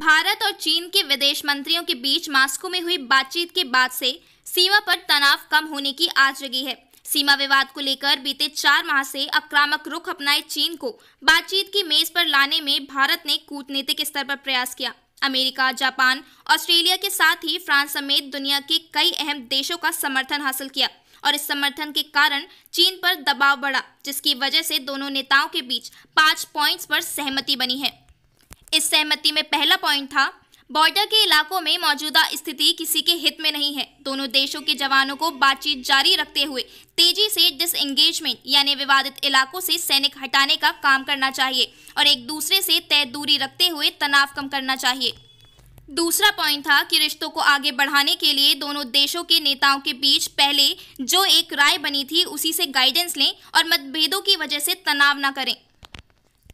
भारत और चीन के विदेश मंत्रियों के बीच मास्को में हुई बातचीत के बाद से सीमा पर तनाव कम होने की आस जगी है सीमा विवाद को लेकर बीते चार माह से आक्रामक रुख अपनाए चीन को बातचीत की मेज पर लाने में भारत ने कूटनीतिक स्तर पर प्रयास किया अमेरिका जापान ऑस्ट्रेलिया के साथ ही फ्रांस समेत दुनिया के कई अहम देशों का समर्थन हासिल किया और इस समर्थन के कारण चीन पर दबाव बढ़ा जिसकी वजह से दोनों नेताओं के बीच पाँच पॉइंट्स पर सहमति बनी है इस सहमति में पहला पॉइंट था बॉर्डर के इलाकों में मौजूदा स्थिति किसी के हित में नहीं है दोनों देशों के जवानों को बातचीत जारी रखते हुए तेजी से डिसएंगेजमेंट यानी विवादित इलाकों से सैनिक हटाने का काम करना चाहिए और एक दूसरे से तय दूरी रखते हुए तनाव कम करना चाहिए दूसरा पॉइंट था कि रिश्तों को आगे बढ़ाने के लिए दोनों देशों के नेताओं के बीच पहले जो एक राय बनी थी उसी से गाइडेंस लें और मतभेदों की वजह से तनाव ना करें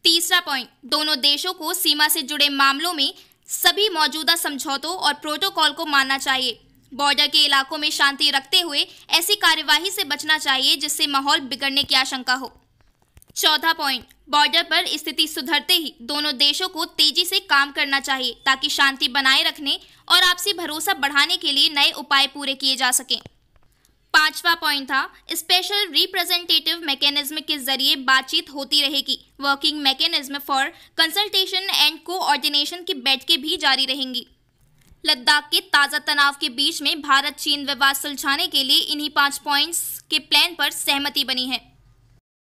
तीसरा पॉइंट दोनों देशों को सीमा से जुड़े मामलों में सभी मौजूदा समझौतों और प्रोटोकॉल को मानना चाहिए बॉर्डर के इलाकों में शांति रखते हुए ऐसी कार्यवाही से बचना चाहिए जिससे माहौल बिगड़ने की आशंका हो चौथा पॉइंट बॉर्डर पर स्थिति सुधरते ही दोनों देशों को तेजी से काम करना चाहिए ताकि शांति बनाए रखने और आपसी भरोसा बढ़ाने के लिए नए उपाय पूरे किए जा सकें पांचवा पॉइंट था स्पेशल रिप्रेजेंटेटिव मैकेनिज्म के जरिए बातचीत होती रहेगी working mechanism for consultation and coordination की बैठकें भी जारी रहेंगी लद्दाख के ताज़ा तनाव के बीच में भारत चीन विवाद सुलझाने के लिए इन्हीं पांच पॉइंट्स के प्लान पर सहमति बनी है